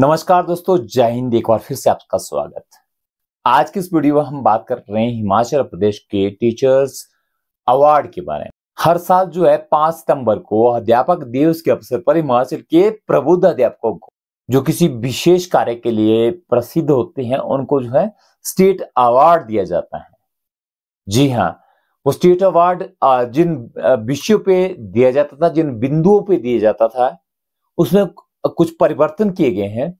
नमस्कार दोस्तों जय हिंद एक बार फिर से आपका स्वागत आज की इस वीडियो में हम बात कर रहे हैं हिमाचल प्रदेश के टीचर्स अवार्ड के बारे में हर साल जो है पांच सितंबर को अध्यापक दिवस के अवसर पर हिमाचल के प्रबुद्ध अध्यापकों को जो किसी विशेष कार्य के लिए प्रसिद्ध होते हैं उनको जो है स्टेट अवार्ड दिया जाता है जी हाँ वो स्टेट अवार्ड जिन विषयों पे दिया जाता था जिन बिंदुओं पे दिया जाता था उसमें कुछ परिवर्तन किए गए हैं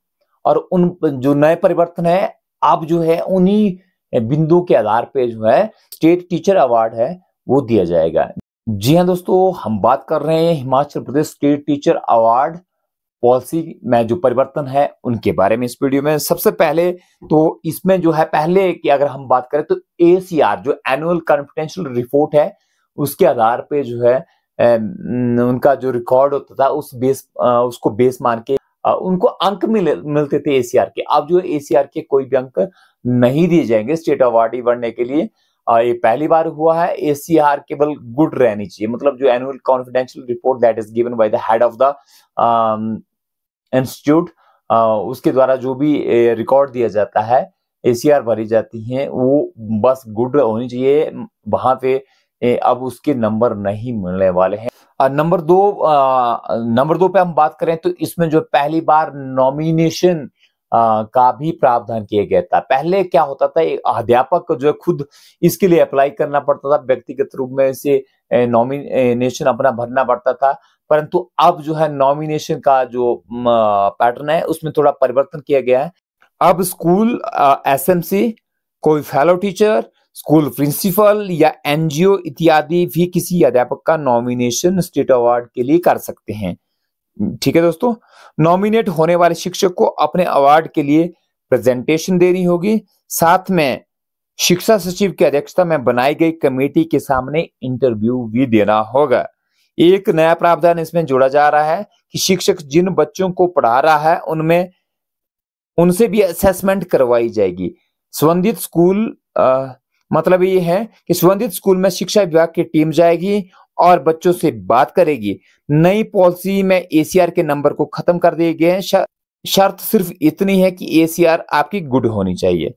और उन जो नए परिवर्तन है अब जो है उन्हीं बिंदुओं के आधार पे जो है स्टेट टीचर अवार्ड है वो दिया जाएगा जी हाँ दोस्तों हम बात कर रहे हैं Himachal Pradesh state teacher award policy में जो परिवर्तन है उनके बारे में इस वीडियो में सबसे पहले तो इसमें जो है पहले की अगर हम बात करें तो ए जो एनुअल कॉन्फिडेंशियल रिपोर्ट है उसके आधार पे जो है उनका जो रिकॉर्ड होता था उस बेस उसको बेस मान के उनको अंक मिले मिलते थे एसीआर के अब जो एसीआर के कोई भी अंक नहीं दिए जाएंगे स्टेट अवार्ड बढ़ने के लिए ये पहली बार हुआ है एसीआर केवल गुड रहनी चाहिए मतलब जो annual confidential report that is given by the head of the institute उसके द्वारा जो भी रिकॉर्ड दिया जाता है एसीआर भरी जाती है वो बस गुड होनी चाहिए वहां पे अब उसके नंबर नहीं मिलने वाले हैं नंबर दो नंबर दो पे हम बात करें तो इसमें जो पहली बार नॉमिनेशन का भी प्रावधान किया गया था पहले क्या होता था अध्यापक को जो है खुद इसके लिए अप्लाई करना पड़ता था व्यक्तिगत रूप में इसे नॉमिनेशन अपना भरना पड़ता था परंतु अब जो है नॉमिनेशन का जो पैटर्न है उसमें थोड़ा परिवर्तन किया गया है अब स्कूल एसएमसी कोई फेलो टीचर स्कूल प्रिंसिपल या एनजीओ इत्यादि भी किसी अध्यापक का नॉमिनेशन स्टेट अवार्ड के लिए कर सकते हैं ठीक है दोस्तों नॉमिनेट होने वाले शिक्षक को अपने अवार्ड के लिए प्रेजेंटेशन देनी होगी साथ में शिक्षा सचिव की अध्यक्षता में बनाई गई कमेटी के सामने इंटरव्यू भी देना होगा एक नया प्रावधान इसमें जोड़ा जा रहा है कि शिक्षक जिन बच्चों को पढ़ा रहा है उनमें उनसे भी असेसमेंट करवाई जाएगी संबंधित स्कूल आ, मतलब ये है कि संबंधित स्कूल में शिक्षा विभाग की टीम जाएगी और बच्चों से बात करेगी नई पॉलिसी में एसीआर के नंबर को खत्म कर दिए गए हैं शर्त सिर्फ इतनी है कि एसीआर आपकी गुड होनी चाहिए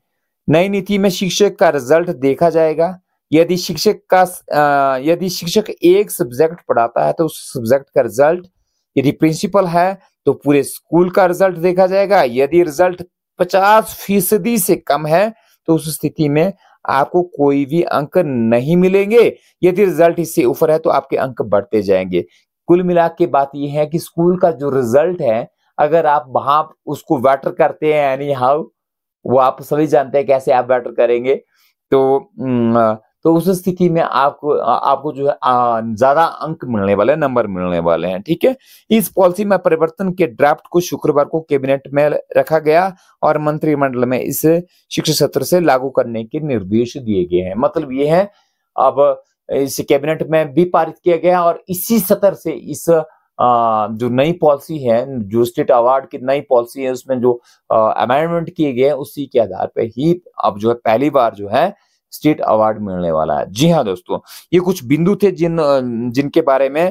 नई नीति में शिक्षक का रिजल्ट देखा जाएगा यदि शिक्षक का यदि शिक्षक एक सब्जेक्ट पढ़ाता है तो उस सब्जेक्ट का रिजल्ट यदि प्रिंसिपल है तो पूरे स्कूल का रिजल्ट देखा जाएगा यदि रिजल्ट पचास फीसदी से कम है तो उस स्थिति में आपको कोई भी अंक नहीं मिलेंगे यदि रिजल्ट इससे ऊपर है तो आपके अंक बढ़ते जाएंगे कुल मिला के बात यह है कि स्कूल का जो रिजल्ट है अगर आप वहां उसको बैटर करते हैं एनी हाउ वो आप सभी जानते हैं कैसे आप बैटर करेंगे तो हम्म, तो उस स्थिति में आपको आपको जो है ज्यादा अंक मिलने वाले नंबर मिलने वाले हैं ठीक है इस पॉलिसी में परिवर्तन के ड्राफ्ट को शुक्रवार को कैबिनेट में रखा गया और मंत्रिमंडल में इस शिक्षा सत्र से लागू करने के निर्देश दिए गए हैं मतलब ये है अब इस कैबिनेट में भी पारित किया गया और इसी सत्र से इस जो नई पॉलिसी है जो स्टेट अवार्ड की नई पॉलिसी है उसमें जो अमेंडमेंट किए गए हैं उसी के आधार पर ही अब जो है पहली बार जो है स्टेट अवार्ड मिलने वाला है जी हाँ दोस्तों ये कुछ बिंदु थे जिन जिनके बारे में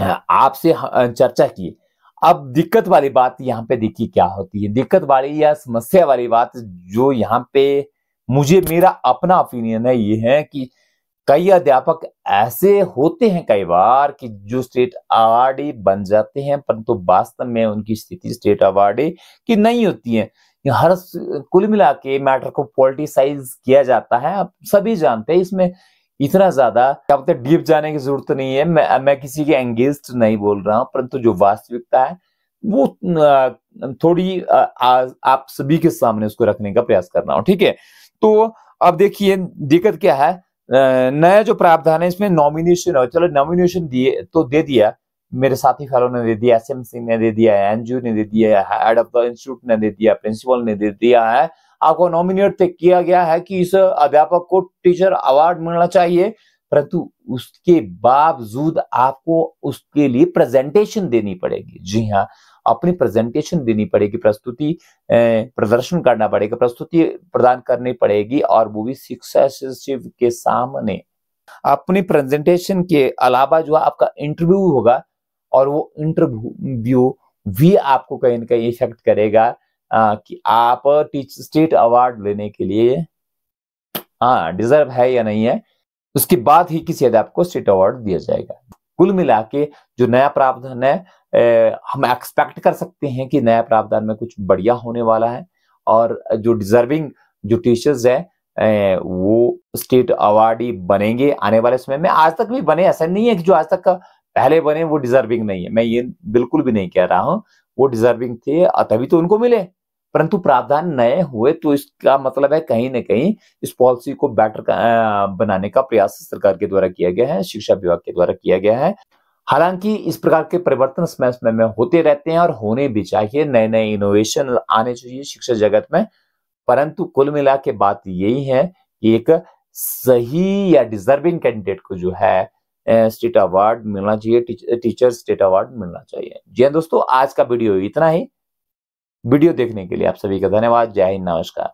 आपसे चर्चा की अब दिक्कत वाली बात यहाँ पे देखिए क्या होती है दिक्कत वाली या समस्या वाली बात जो यहाँ पे मुझे मेरा अपना ओपिनियन है ये है कि कई अध्यापक ऐसे होते हैं कई बार कि जो स्टेट अवार्ड बन जाते हैं परंतु तो वास्तव में उनकी स्थिति स्टेट अवार्ड की नहीं होती है हर कुल मिला के मैटर को पोलिटिसाइज किया जाता है आप सभी जानते हैं इसमें इतना ज्यादा क्या बोलते डीप जाने की जरूरत नहीं है मैं मैं किसी के एंगेस्ट नहीं बोल रहा हूँ परंतु जो वास्तविकता है वो थोड़ी आ, आ, आप सभी के सामने उसको रखने का प्रयास कर रहा हूँ ठीक है तो अब देखिए दिक्कत क्या है नया जो प्रावधान है इसमें नॉमिनेशन है चलो नॉमिनेशन दिए तो दे दिया मेरे साथी फैलो ने दे दिया एस ने दे दिया है एनजीओ ने दे दिया है हेड ऑफ द इंस्टीट्यूट ने दे दिया प्रिंसिपल ने दे दिया है आपको नॉमिनेट तक तो किया गया है कि इस अध्यापक को टीचर अवार्ड मिलना चाहिए परंतु उसके बावजूद आपको उसके लिए प्रेजेंटेशन देनी पड़ेगी जी हाँ अपनी प्रेजेंटेशन देनी पड़ेगी प्रस्तुति प्रदर्शन करना पड़ेगा प्रस्तुति प्रदान करनी पड़ेगी और वो भी शिक्षा सचिव के सामने अपनी प्रेजेंटेशन के अलावा जो आपका इंटरव्यू होगा और वो इंटरव्यू भी आपको कहीं ना कहीं इफेक्ट करेगा आ, कि आप स्टेट अवार्ड लेने के लिए हाँ डिजर्व है या नहीं है उसके बाद ही किसी अध्यापक को स्टेट अवार्ड दिया जाएगा कुल मिला के जो नया प्रावधान है ए, हम एक्सपेक्ट कर सकते हैं कि नया प्रावधान में कुछ बढ़िया होने वाला है और जो डिजर्विंग जो टीचर्स है ए, वो स्टेट अवार्डी बनेंगे आने वाले समय में आज तक भी बने ऐसा नहीं है कि जो आज तक पहले बने वो डिजर्विंग नहीं है मैं ये बिल्कुल भी नहीं कह रहा हूँ वो डिजर्विंग थे तभी तो उनको मिले परंतु प्रावधान नए हुए तो इसका मतलब है कहीं ना कहीं इस पॉलिसी को बेटर बनाने का प्रयास सरकार के द्वारा किया गया है शिक्षा विभाग के द्वारा किया गया है हालांकि इस प्रकार के परिवर्तन समय समय में होते रहते हैं और होने भी चाहिए नए नए इनोवेशन आने चाहिए शिक्षा जगत में परंतु कुल मिला के बात यही है कि एक सही या डिजर्विंग कैंडिडेट को जो है स्टेट अवार्ड मिलना चाहिए टीचर स्टेट अवार्ड मिलना चाहिए जी हाँ दोस्तों आज का वीडियो इतना ही वीडियो देखने के लिए आप सभी का धन्यवाद जय हिंद नमस्कार